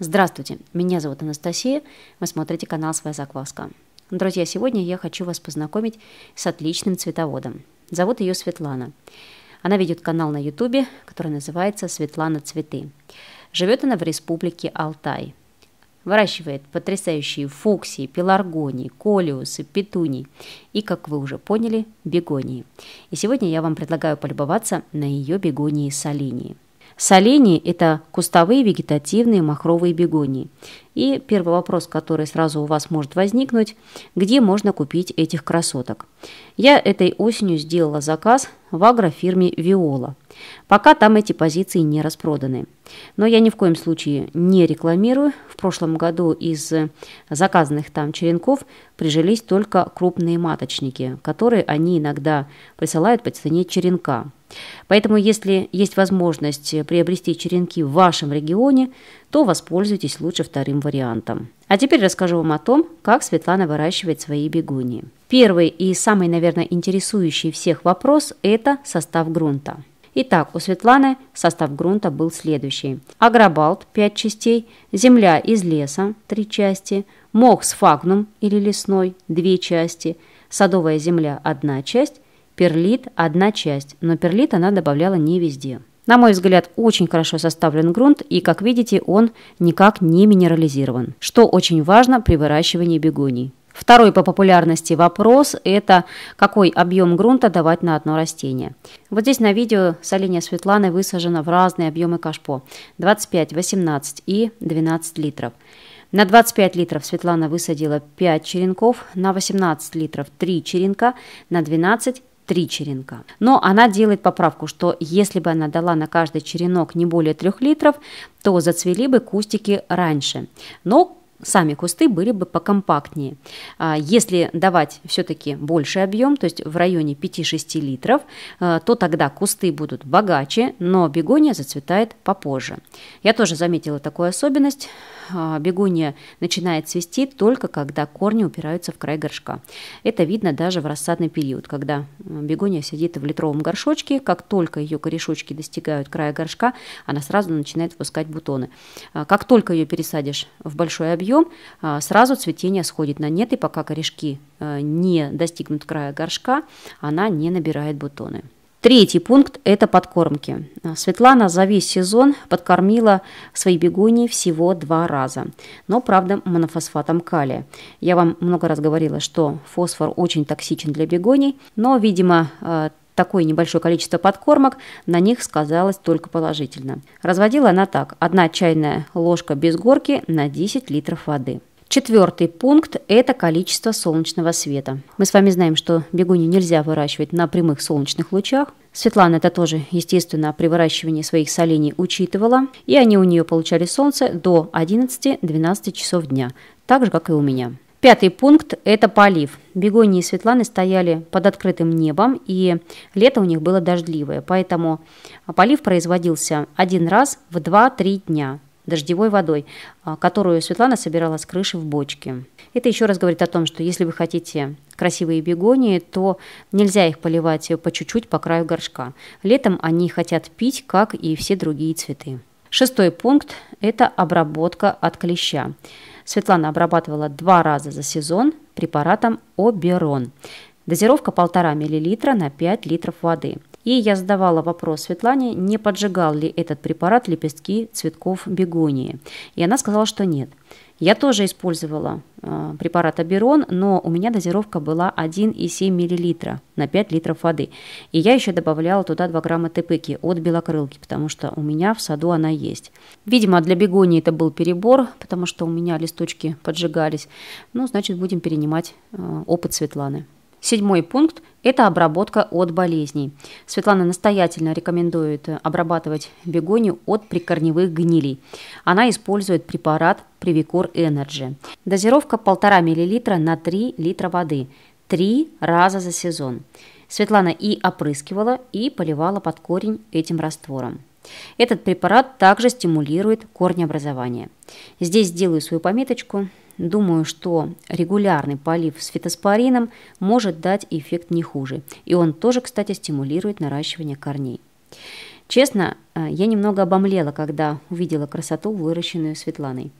Здравствуйте, меня зовут Анастасия, вы смотрите канал «Своя закваска». Друзья, сегодня я хочу вас познакомить с отличным цветоводом. Зовут ее Светлана. Она ведет канал на ютубе, который называется «Светлана Цветы». Живет она в республике Алтай. Выращивает потрясающие фуксии, пеларгонии, колиусы, петунии и, как вы уже поняли, бегонии. И сегодня я вам предлагаю полюбоваться на ее бегонии солинии – Солении – это кустовые вегетативные махровые бегонии. И первый вопрос, который сразу у вас может возникнуть – где можно купить этих красоток? Я этой осенью сделала заказ в агрофирме «Виола» пока там эти позиции не распроданы. Но я ни в коем случае не рекламирую. В прошлом году из заказанных там черенков прижились только крупные маточники, которые они иногда присылают по цене черенка. Поэтому, если есть возможность приобрести черенки в вашем регионе, то воспользуйтесь лучше вторым вариантом. А теперь расскажу вам о том, как Светлана выращивает свои бегонии. Первый и самый, наверное, интересующий всех вопрос – это состав грунта. Итак, у Светланы состав грунта был следующий. Агробалт – 5 частей, земля из леса – 3 части, мох с фагнум или лесной – 2 части, садовая земля – 1 часть, перлит – 1 часть, но перлит она добавляла не везде. На мой взгляд, очень хорошо составлен грунт, и, как видите, он никак не минерализирован, что очень важно при выращивании бегоний. Второй по популярности вопрос – это какой объем грунта давать на одно растение. Вот здесь на видео соленья Светланы высажено в разные объемы кашпо – 25, 18 и 12 литров. На 25 литров Светлана высадила 5 черенков, на 18 литров 3 черенка, на 12 три черенка. Но она делает поправку, что если бы она дала на каждый черенок не более 3 литров, то зацвели бы кустики раньше. Но сами кусты были бы покомпактнее. А, если давать все-таки больший объем, то есть в районе 5-6 литров, а, то тогда кусты будут богаче, но бегония зацветает попозже. Я тоже заметила такую особенность. А, бегония начинает цвести только когда корни упираются в край горшка. Это видно даже в рассадный период, когда бегония сидит в литровом горшочке, как только ее корешочки достигают края горшка, она сразу начинает выпускать бутоны. Как только ее пересадишь в большой объем, даем, а, сразу цветение сходит на нет, и пока корешки э, не достигнут края горшка, она не набирает бутоны. Третий пункт – это подкормки. А, Светлана за весь сезон подкормила свои бегонии всего два раза, но, правда, монофосфатом калия. Я вам много раз говорила, что фосфор очень токсичен для бегоний, но, видимо, а, такое небольшое количество подкормок на них сказалось только положительно. Разводила она так. Одна чайная ложка без горки на 10 литров воды. Четвертый пункт – это количество солнечного света. Мы с вами знаем, что бегуни нельзя выращивать на прямых солнечных лучах. Светлана это тоже, естественно, при выращивании своих солений учитывала, и они у нее получали солнце до 11-12 часов дня, так же, как и у меня. Пятый пункт – это полив. Бегонии и Светланы стояли под открытым небом, и лето у них было дождливое, поэтому полив производился один раз в 2-3 дня дождевой водой, а, которую Светлана собирала с крыши в бочке. Это еще раз говорит о том, что если вы хотите красивые бегонии, то нельзя их поливать по чуть-чуть по краю горшка. Летом они хотят пить, как и все другие цветы. Шестой пункт – это обработка от клеща. Светлана обрабатывала два раза за сезон препаратом Оберон. Дозировка 1,5 мл на 5 литров воды. И я задавала вопрос Светлане, не поджигал ли этот препарат лепестки цветков бегонии. И она сказала, что нет. Я тоже использовала э, препарат Аберон, но у меня дозировка была 1,7 мл на 5 литров воды. И я еще добавляла туда 2 грамма тепыки от белокрылки, потому что у меня в саду она есть. Видимо, для бегонии это был перебор, потому что у меня листочки поджигались. Ну, значит, будем перенимать э, опыт Светланы. Седьмой пункт – это обработка от болезней. Светлана настоятельно рекомендует обрабатывать бегонию от прикорневых гнилей. Она использует препарат Привикор Energy. Дозировка 1,5 мл на 3 литра воды. Три раза за сезон. Светлана и опрыскивала, и поливала под корень этим раствором. Этот препарат также стимулирует корнеобразование. Здесь сделаю свою пометочку – Думаю, что регулярный полив с фитоспорином может дать эффект не хуже. И он тоже, кстати, стимулирует наращивание корней. Честно, э, я немного обомлела, когда увидела красоту, выращенную Светланой.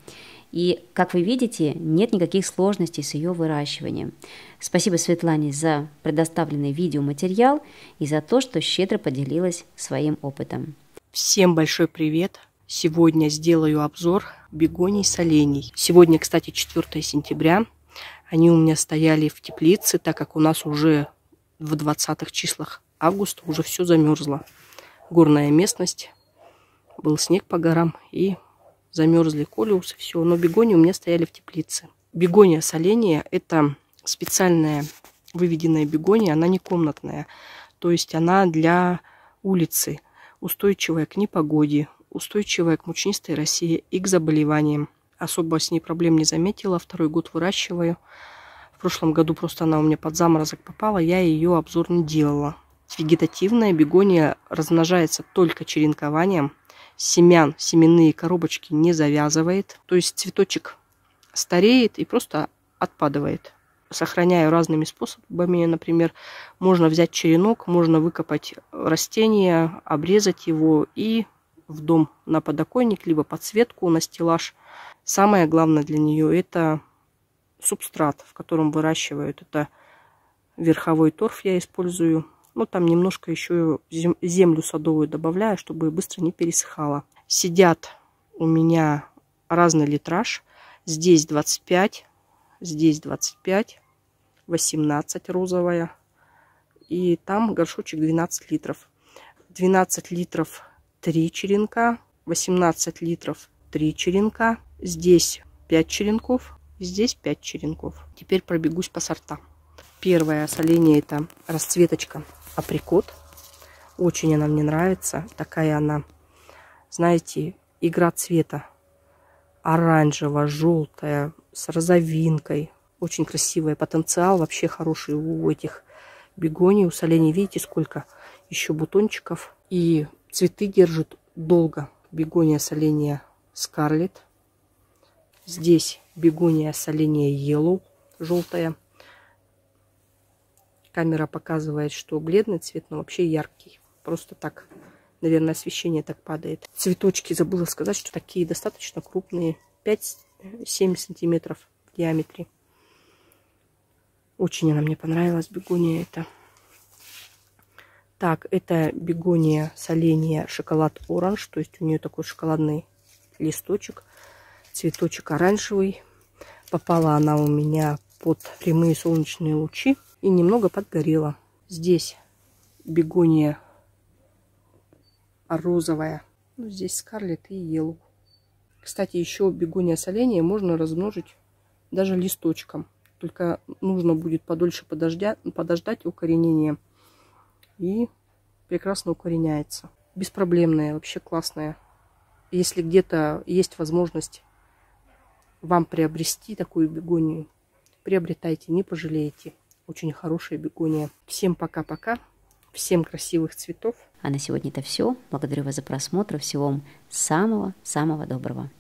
И, как вы видите, нет никаких сложностей с ее выращиванием. Спасибо Светлане за предоставленный видеоматериал и за то, что щедро поделилась своим опытом. Всем большой привет! Сегодня сделаю обзор бегоний солений. Сегодня, кстати, 4 сентября. Они у меня стояли в теплице, так как у нас уже в 20 числах августа уже все замерзло. Горная местность, был снег по горам и замерзли колиусы, все. Но бегони у меня стояли в теплице. Бегония соления – это специальная выведенная бегония, она не комнатная. То есть она для улицы, устойчивая к непогоде, устойчивая к мучнистой России и к заболеваниям. Особо с ней проблем не заметила, второй год выращиваю. В прошлом году просто она у меня под заморозок попала, я ее обзор не делала. Вегетативная бегония размножается только черенкованием. Семян, семенные коробочки не завязывает. То есть цветочек стареет и просто отпадывает. Сохраняю разными способами. Например, можно взять черенок, можно выкопать растение, обрезать его и в дом на подоконник, либо подсветку на стеллаж. Самое главное для нее это субстрат, в котором выращивают. Это верховой торф я использую. Ну, там немножко еще землю садовую добавляю, чтобы быстро не пересыхала. Сидят у меня разный литраж. Здесь 25, здесь 25, 18 розовая. И там горшочек 12 литров. 12 литров 3 черенка, 18 литров 3 черенка, здесь 5 черенков, здесь 5 черенков. Теперь пробегусь по сортам. Первое соление это расцветочка априкот. Очень она мне нравится. Такая она, знаете, игра цвета. Оранжево-желтая, с розовинкой. Очень красивая. Потенциал вообще хороший у этих бегоний. У солений, видите, сколько еще бутончиков. И Цветы держат долго. Бегония соления Скарлет. Здесь бегония соления Yellow, желтая. Камера показывает, что бледный цвет, но вообще яркий. Просто так, наверное, освещение так падает. Цветочки, забыла сказать, что такие достаточно крупные. 5-7 сантиметров в диаметре. Очень она мне понравилась, бегония эта. Так, это бегония соленья шоколад оранж. То есть у нее такой шоколадный листочек. Цветочек оранжевый. Попала она у меня под прямые солнечные лучи и немного подгорела. Здесь бегония розовая. Ну, здесь скарлет и елу. Кстати, еще бегония соленья можно размножить даже листочком. Только нужно будет подольше подождя, подождать укоренения и прекрасно укореняется. Беспроблемная, вообще классная. Если где-то есть возможность вам приобрести такую бегонию, приобретайте, не пожалеете. Очень хорошая бегония. Всем пока-пока. Всем красивых цветов. А на сегодня это все. Благодарю вас за просмотр. Всего вам самого-самого доброго.